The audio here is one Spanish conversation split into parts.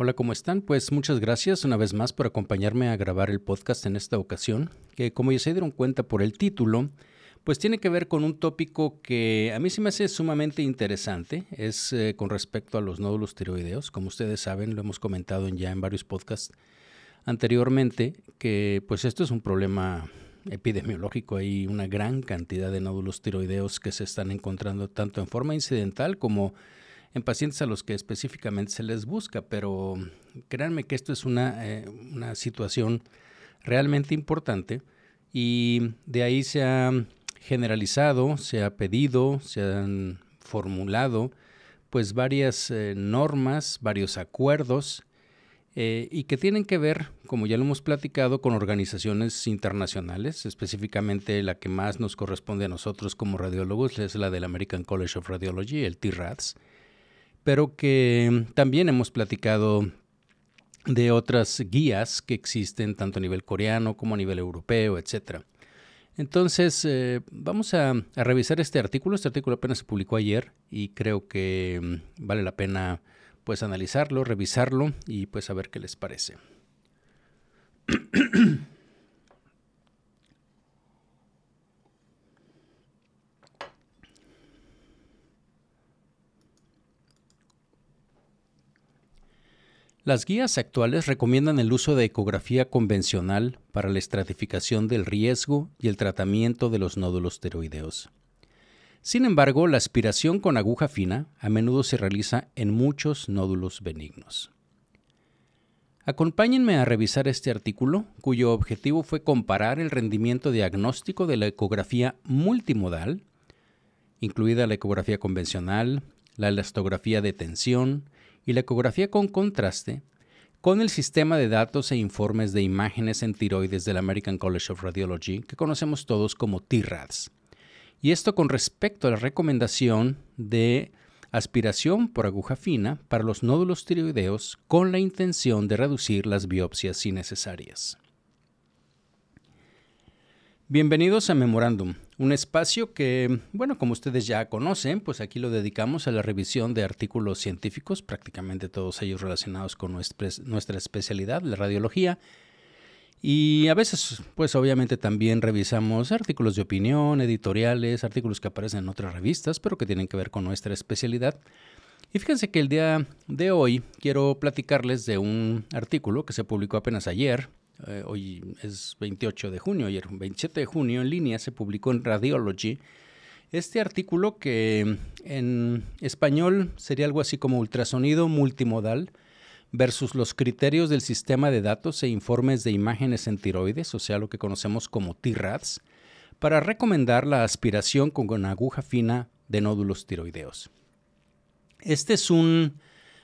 Hola, ¿cómo están? Pues muchas gracias una vez más por acompañarme a grabar el podcast en esta ocasión, que como ya se dieron cuenta por el título, pues tiene que ver con un tópico que a mí sí me hace sumamente interesante, es eh, con respecto a los nódulos tiroideos, como ustedes saben, lo hemos comentado ya en varios podcasts anteriormente, que pues esto es un problema epidemiológico. Hay una gran cantidad de nódulos tiroideos que se están encontrando tanto en forma incidental como en pacientes a los que específicamente se les busca, pero créanme que esto es eh, una, situación realmente importante y de ahí se ha generalizado, se ha pedido, se han formulado pues varias eh, normas, varios acuerdos eh, y que tienen que ver, como ya lo hemos platicado, con organizaciones internacionales, específicamente la que más nos corresponde a nosotros como radiólogos es la del American College of Radiology, el TRADS, pero que mm, también hemos platicado de otras guías que existen tanto a nivel coreano como a nivel europeo, etc. Entonces, eh, vamos a, revisar este artículo. Este artículo apenas se publicó ayer y creo que mm, vale la pena pues analizarlo, revisarlo y pues a qué les parece. Las guías actuales recomiendan el uso de ecografía convencional para la estratificación del riesgo y el tratamiento de los nódulos tiroideos. Sin embargo, la aspiración con aguja fina a menudo se realiza en muchos nódulos benignos. Acompáñenme a revisar este artículo, cuyo objetivo fue comparar el rendimiento diagnóstico de la ecografía multimodal, incluida la ecografía convencional, la elastografía de tensión, y la ecografía con contraste con el sistema de datos e informes de imágenes en tiroides del American College of Radiology, que conocemos todos como TIRADS Y esto con respecto a la recomendación de aspiración por aguja fina para los nódulos tiroideos con la intención de reducir las biopsias innecesarias. Bienvenidos a Memorándum, un espacio que, bueno, como ustedes ya conocen, pues aquí lo dedicamos a la revisión de artículos científicos, prácticamente todos ellos relacionados con nuestra, especialidad, la radiología. Y a veces, pues obviamente también revisamos artículos de opinión, editoriales, artículos que aparecen en otras revistas, pero que tienen que ver con nuestra especialidad. Y fíjense que el día de hoy quiero platicarles de un artículo que se publicó apenas ayer eh, hoy es 28 de junio, ayer 27 de junio, en línea se publicó en Radiology este artículo que en español sería algo así como ultrasonido multimodal versus los criterios del sistema de datos e informes de imágenes en tiroides, o sea, lo que conocemos como T-RADS, para recomendar la aspiración con una aguja fina de nódulos tiroideos. Este es un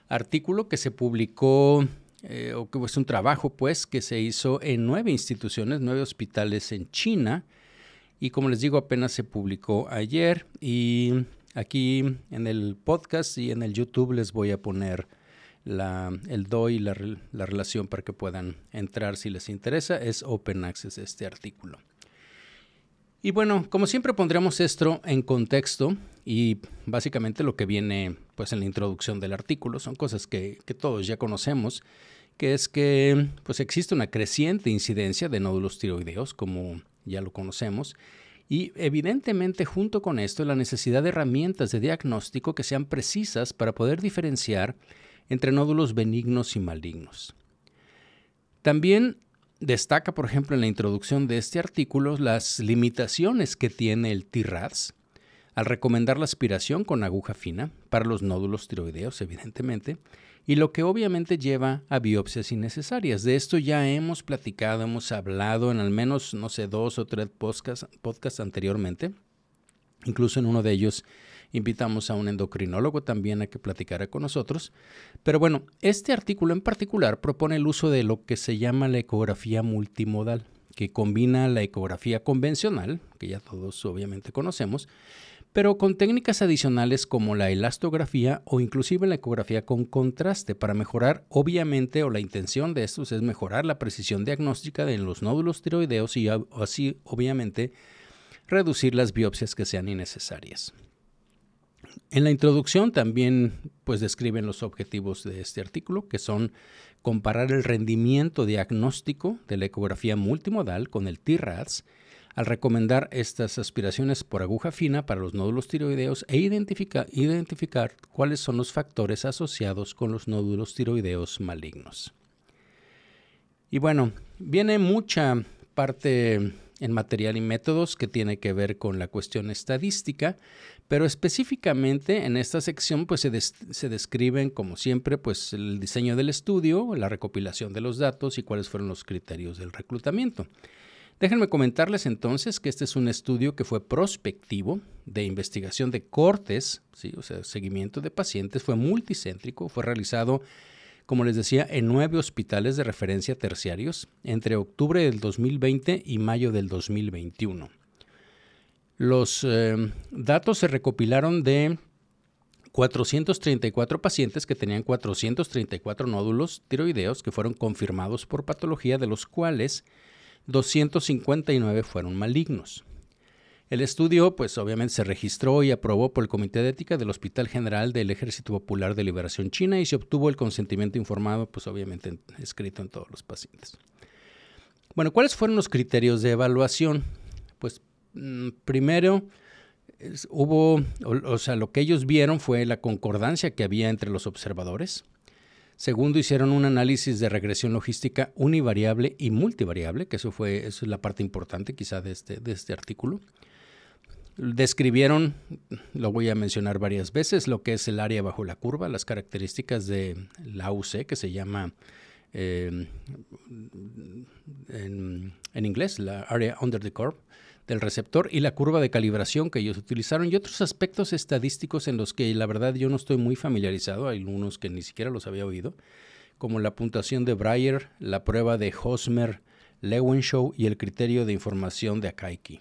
artículo que se publicó eh, que es un trabajo pues que se hizo en nueve instituciones, nueve hospitales en China y como les digo apenas se publicó ayer y aquí en el podcast y en el YouTube les voy a poner el DOI y la, relación para que puedan entrar si les interesa. Es open access este artículo. Y bueno, como siempre pondremos esto en contexto y básicamente lo que viene pues en la introducción del artículo son cosas que todos ya conocemos que es que pues existe una creciente incidencia de nódulos tiroideos, como ya lo conocemos, y evidentemente junto con esto la necesidad de herramientas de diagnóstico que sean precisas para poder diferenciar entre nódulos benignos y malignos. También destaca, por ejemplo, en la introducción de este artículo las limitaciones que tiene el TIRADS al recomendar la aspiración con aguja fina para los nódulos tiroideos, evidentemente, y lo que obviamente lleva a biopsias innecesarias. De esto ya hemos platicado, hemos hablado en al menos, no sé, dos o tres podcasts anteriormente. Incluso en uno de ellos invitamos a un endocrinólogo también a que platicara con nosotros. Pero bueno, este artículo en particular propone el uso de lo que se llama la ecografía multimodal, que combina la ecografía convencional, que ya todos obviamente conocemos, pero con técnicas adicionales como la elastografía o inclusive la ecografía con contraste para mejorar, obviamente, o la intención de estos es mejorar la precisión diagnóstica de los nódulos tiroideos y ah, así, obviamente, reducir las biopsias que sean innecesarias. En la introducción también pues describen los objetivos de este artículo, que son comparar el rendimiento diagnóstico de la ecografía multimodal con el TIRADS al recomendar estas aspiraciones por aguja fina para los nódulos tiroideos e identificar cuáles son los factores asociados con los nódulos tiroideos malignos. Y bueno, viene mucha parte en material y métodos que tiene que ver con la cuestión estadística, pero específicamente en esta sección pues se, describen como siempre pues el diseño del estudio, la recopilación de los datos y cuáles fueron los criterios del reclutamiento. Déjenme comentarles entonces que este es un estudio que fue prospectivo de investigación de cortes, o sea, seguimiento de pacientes, fue multicéntrico, fue realizado, como les decía, en nueve hospitales de referencia terciarios entre octubre del 2020 y mayo del 2021. Los eh, datos se recopilaron de 434 pacientes que tenían 434 nódulos tiroideos que fueron confirmados por patología, de los cuales 259 fueron malignos. El estudio, pues obviamente se registró y aprobó por el Comité de Ética del Hospital General del Ejército Popular de Liberación China y se obtuvo el consentimiento informado, pues obviamente escrito en todos los pacientes. Bueno, ¿cuáles fueron los criterios de evaluación? Pues mm, primero, hubo, o sea, lo que ellos vieron fue la concordancia que había entre los observadores, Segundo, hicieron un análisis de regresión logística univariable y multivariable, que eso fue es la parte importante quizá este, de este, artículo. Describieron, lo voy a mencionar varias veces, lo que es el área bajo la curva, las características de la UC, que se llama eh, en, en, inglés la área under the curve, del receptor y la curva de calibración que ellos utilizaron y otros aspectos estadísticos en los que la verdad yo no estoy muy familiarizado, hay algunos que ni siquiera los había oído, como la puntuación de Breyer, la prueba de Hosmer, Lewenshow y el criterio de información de Akaiki.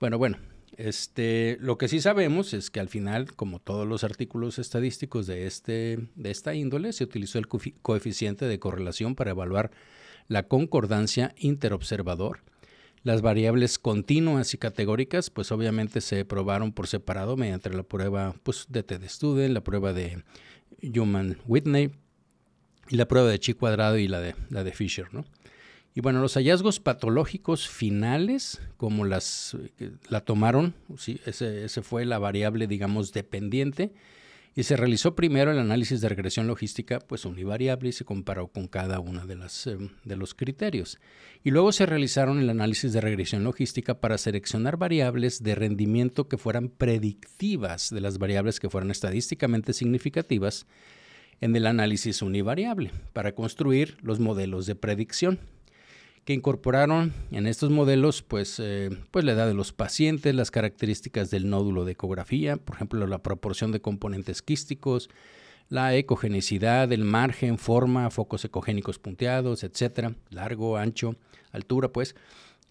Bueno, bueno, este, lo que sí sabemos es que al final, como todos los artículos estadísticos de, este, de esta índole, se utilizó el coeficiente de correlación para evaluar la concordancia interobservador las variables continuas y categóricas, pues obviamente se probaron por separado mediante la prueba pues, de TED Student, la prueba de Human Whitney y la prueba de Chi cuadrado y la de, la de Fisher, ¿no? Y bueno, los hallazgos patológicos finales, como las eh, la tomaron, ¿sí? ese, fue la variable, digamos, dependiente, y se realizó primero el análisis de regresión logística pues univariable y se comparó con cada uno de, las, em, de los criterios. Y luego se realizaron el análisis de regresión logística para seleccionar variables de rendimiento que fueran predictivas de las variables que fueran estadísticamente significativas en el análisis univariable para construir los modelos de predicción que incorporaron en estos modelos pues, eh, pues la edad de los pacientes, las características del nódulo de ecografía, por ejemplo la proporción de componentes quísticos, la ecogenicidad, el margen, forma, focos ecogénicos punteados, etcétera, largo, ancho, altura, pues.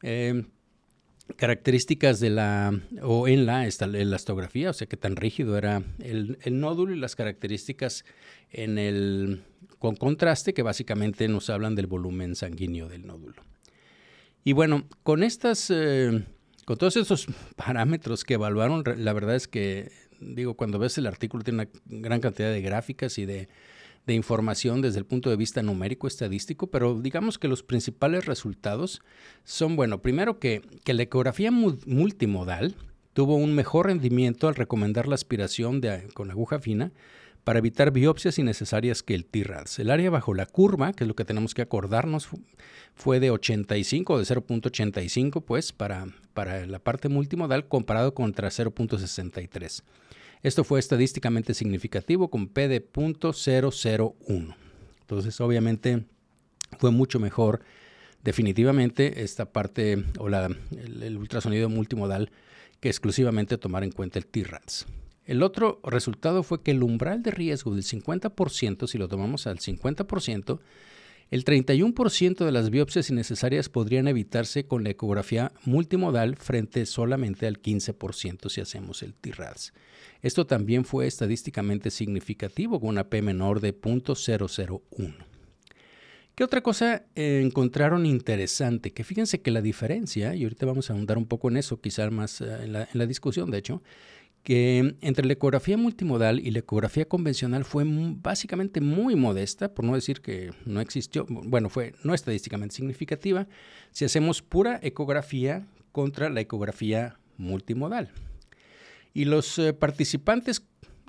Eh, características de la o en la elastografía, o sea, qué tan rígido era el nódulo y las características en el con contraste que básicamente nos hablan del volumen sanguíneo del nódulo. Y bueno, con estas, eh, con todos esos parámetros que evaluaron, la verdad es que, digo, cuando ves el artículo tiene una gran cantidad de gráficas y de, información desde el punto de vista numérico, estadístico, pero digamos que los principales resultados son, bueno, primero que, la ecografía multimodal tuvo un mejor rendimiento al recomendar la aspiración con aguja fina para evitar biopsias innecesarias que el TIRADS, El área bajo la curva, que es lo que tenemos que acordarnos, fue de 85 o de 0.85, pues, para, la parte multimodal comparado contra 0.63. Esto fue estadísticamente significativo con P de 0.001. Entonces, obviamente, fue mucho mejor definitivamente esta parte o la, el, ultrasonido multimodal que exclusivamente tomar en cuenta el t el otro resultado fue que el umbral de riesgo del 50%, si lo tomamos al 50%, el 31% de las biopsias innecesarias podrían evitarse con la ecografía multimodal frente solamente al 15% si hacemos el TIRADS. Esto también fue estadísticamente significativo con una P menor de 0.001. ¿Qué otra cosa eh, encontraron interesante? Que fíjense que la diferencia, y ahorita vamos a ahondar un poco en eso, quizás más eh, en la discusión, de hecho, que entre la ecografía multimodal y la ecografía convencional fue básicamente muy modesta, por no decir que no existió, bueno, fue no estadísticamente significativa, si hacemos pura ecografía contra la ecografía multimodal. Y los eh, participantes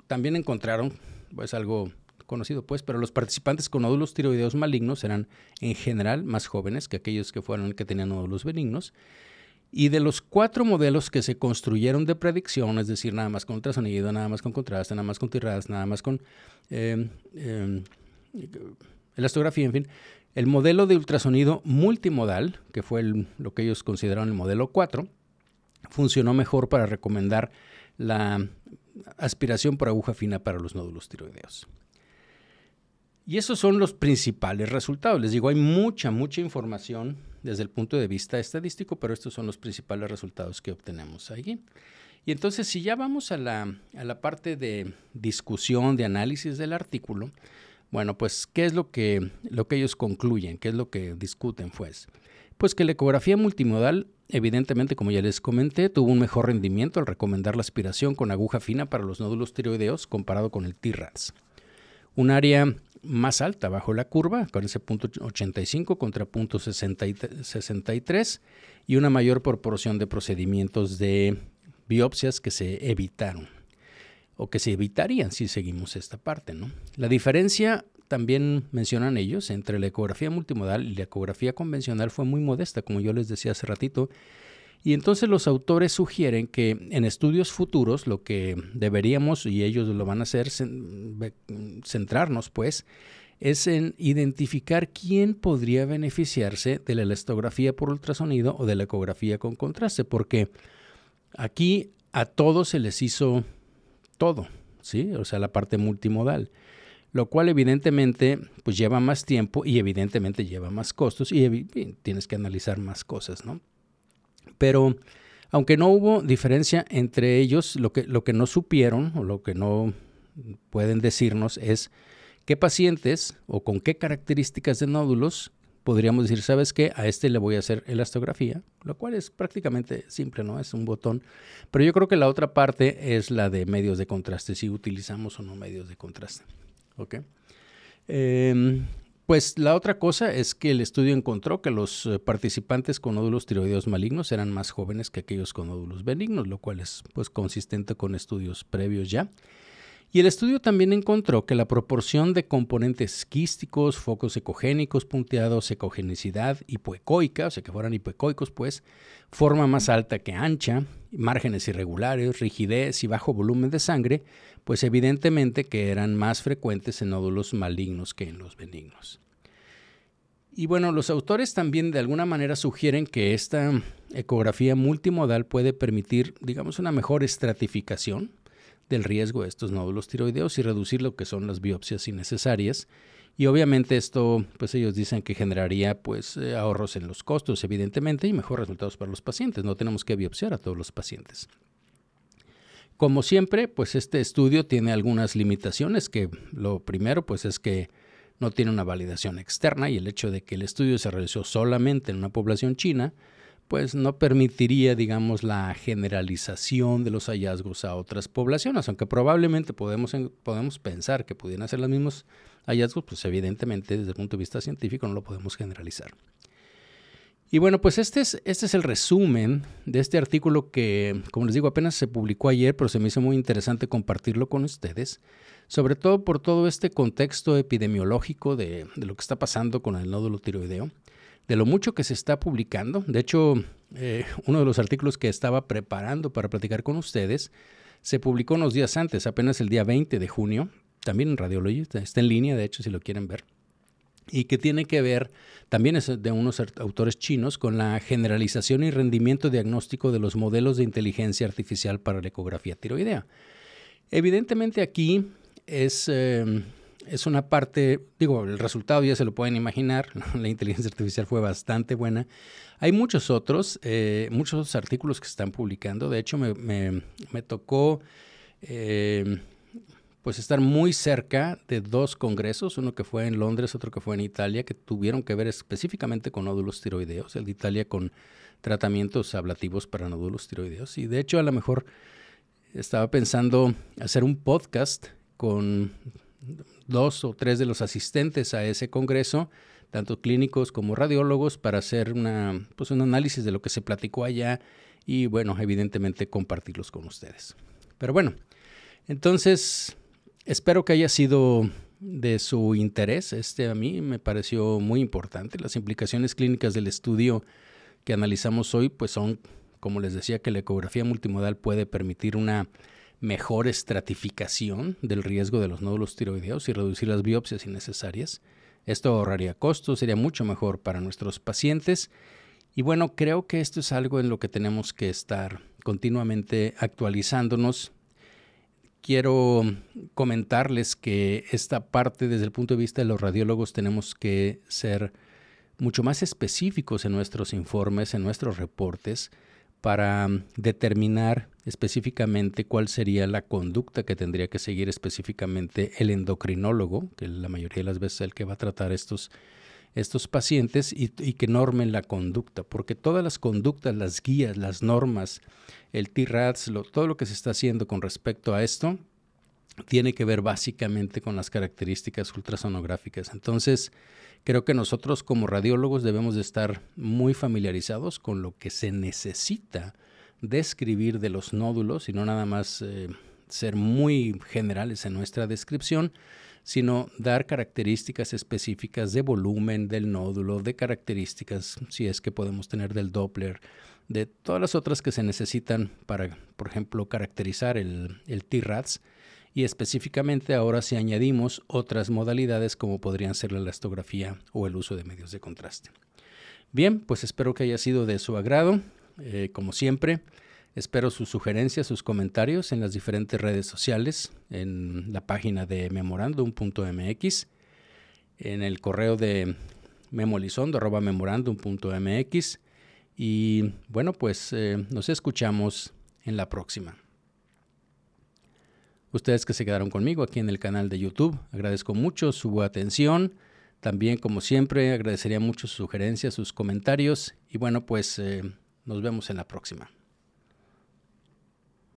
también encontraron, pues algo conocido pues, pero los participantes con nódulos tiroideos malignos eran en general más jóvenes que aquellos que fueron que tenían nódulos benignos y de los cuatro modelos que se construyeron de predicción, es decir, nada más con ultrasonido, nada más con contraste, nada más con tiradas, nada más con em, em, elastografía, en fin, el modelo de ultrasonido multimodal, que fue lo que ellos consideraron el modelo 4, funcionó mejor para recomendar la aspiración por aguja fina para los nódulos tiroideos. Y esos son los principales resultados. Les digo, hay mucha, mucha información desde el punto de vista estadístico, pero estos son los principales resultados que obtenemos allí. Y entonces, si ya vamos a la, parte de discusión, de análisis del artículo, bueno, pues, ¿qué es lo que, lo que ellos concluyen? ¿Qué es lo que discuten? Pues, pues que la ecografía multimodal, evidentemente, como ya les comenté, tuvo un mejor rendimiento al recomendar la aspiración con aguja fina para los nódulos tiroideos comparado con el TIRADS un área más alta bajo la curva, con ese punto 85 contra punto 63, y una mayor proporción de procedimientos de biopsias que se evitaron o que se evitarían si seguimos esta parte. ¿no? La diferencia, también mencionan ellos, entre la ecografía multimodal y la ecografía convencional fue muy modesta, como yo les decía hace ratito, y entonces los autores sugieren que en estudios futuros lo que deberíamos, y ellos lo van a hacer, centrarnos pues, es en identificar quién podría beneficiarse de la elastografía por ultrasonido o de la ecografía con contraste, porque aquí a todos se les hizo todo, ¿sí? O sea, la parte multimodal, lo cual evidentemente pues lleva más tiempo y evidentemente lleva más costos y tienes que analizar más cosas, ¿no? Pero aunque no hubo diferencia entre ellos, lo que, lo que no supieron o lo que no pueden decirnos es qué pacientes o con qué características de nódulos podríamos decir, ¿sabes qué? A este le voy a hacer elastografía, lo cual es prácticamente simple, ¿no? Es un botón. Pero yo creo que la otra parte es la de medios de contraste, si utilizamos o no medios de contraste. ¿Ok? Em, pues la otra cosa es que el estudio encontró que los eh, participantes con nódulos tiroideos malignos eran más jóvenes que aquellos con nódulos benignos, lo cual es pues consistente con estudios previos ya. Y el estudio también encontró que la proporción de componentes quísticos, focos ecogénicos punteados, ecogenicidad hipoecoica, o sea que fueran hipoecoicos pues, forma más alta que ancha, márgenes irregulares, rigidez y bajo volumen de sangre, pues evidentemente que eran más frecuentes en nódulos malignos que en los benignos. Y bueno, los autores también de alguna manera sugieren que esta ecografía multimodal puede permitir, digamos, una mejor estratificación del riesgo de estos nódulos tiroideos y reducir lo que son las biopsias innecesarias. Y obviamente esto, pues ellos dicen que generaría pues eh, ahorros en los costos, evidentemente, y mejores resultados para los pacientes. No tenemos que biopsiar a todos los pacientes. Como siempre, pues este estudio tiene algunas limitaciones, que lo primero pues es que no tiene una validación externa y el hecho de que el estudio se realizó solamente en una población china, pues no permitiría, digamos, la generalización de los hallazgos a otras poblaciones, aunque probablemente podemos, podemos pensar que pudieran ser los mismos hallazgos, pues evidentemente desde el punto de vista científico no lo podemos generalizar. Y bueno, pues este es, este es el resumen de este artículo que, como les digo, apenas se publicó ayer, pero se me hizo muy interesante compartirlo con ustedes, sobre todo por todo este contexto epidemiológico de lo que está pasando con el nódulo tiroideo de lo mucho que se está publicando. De hecho, eh, uno de los artículos que estaba preparando para platicar con ustedes se publicó unos días antes, apenas el día 20 de junio, también en Radiology, está en línea, de hecho, si lo quieren ver, y que tiene que ver, también es de unos autores chinos, con la generalización y rendimiento diagnóstico de los modelos de inteligencia artificial para la ecografía tiroidea. Evidentemente aquí es... Em, es una parte, digo, el resultado ya se lo pueden imaginar, la inteligencia artificial fue bastante buena. Hay muchos otros, eh, muchos artículos que se están publicando, de hecho me, tocó eh, pues estar muy cerca de dos congresos, uno que fue en Londres, otro que fue en Italia, que tuvieron que ver específicamente con nódulos tiroideos, el de Italia con tratamientos ablativos para nódulos tiroideos. Y de hecho a lo mejor estaba pensando hacer un podcast con dos o tres de los asistentes a ese congreso, tanto clínicos como radiólogos, para hacer una, pues un análisis de lo que se platicó allá y bueno, evidentemente compartirlos con ustedes. Pero bueno, entonces espero que haya sido de su interés. Este a mí me pareció muy importante. Las implicaciones clínicas del estudio que analizamos hoy, pues son, como les decía, que la ecografía multimodal puede permitir una mejor estratificación del riesgo de los nódulos tiroideos y reducir las biopsias innecesarias. Esto ahorraría costos, sería mucho mejor para nuestros pacientes. Y bueno, creo que esto es algo en lo que tenemos que estar continuamente actualizándonos. Quiero comentarles que esta parte desde el punto de vista de los radiólogos tenemos que ser mucho más específicos en nuestros informes, en nuestros reportes, para mm, determinar específicamente cuál sería la conducta que tendría que seguir específicamente el endocrinólogo, que la mayoría de las veces es el que va a tratar estos, estos pacientes y, que normen la conducta, porque todas las conductas, las guías, las normas, el T-RATS, todo lo que se está haciendo con respecto a esto, tiene que ver básicamente con las características ultrasonográficas. Entonces, creo que nosotros como radiólogos debemos de estar muy familiarizados con lo que se necesita describir de los nódulos y no nada más eh, ser muy generales en nuestra descripción, sino dar características específicas de volumen del nódulo, de características, si es que podemos tener del Doppler, de todas las otras que se necesitan para, por ejemplo, caracterizar el, el t y específicamente ahora si añadimos otras modalidades como podrían ser la elastografía o el uso de medios de contraste. Bien, pues espero que haya sido de su agrado. Eh, como siempre, espero sus sugerencias, sus comentarios en las diferentes redes sociales, en la página de memorandum.mx, en el correo de memolizondo.memorandum.mx y bueno, pues eh, nos escuchamos en la próxima ustedes que se quedaron conmigo aquí en el canal de YouTube. Agradezco mucho su atención. También, como siempre, agradecería mucho sus sugerencias, sus comentarios. Y bueno, pues eh, nos vemos en la próxima.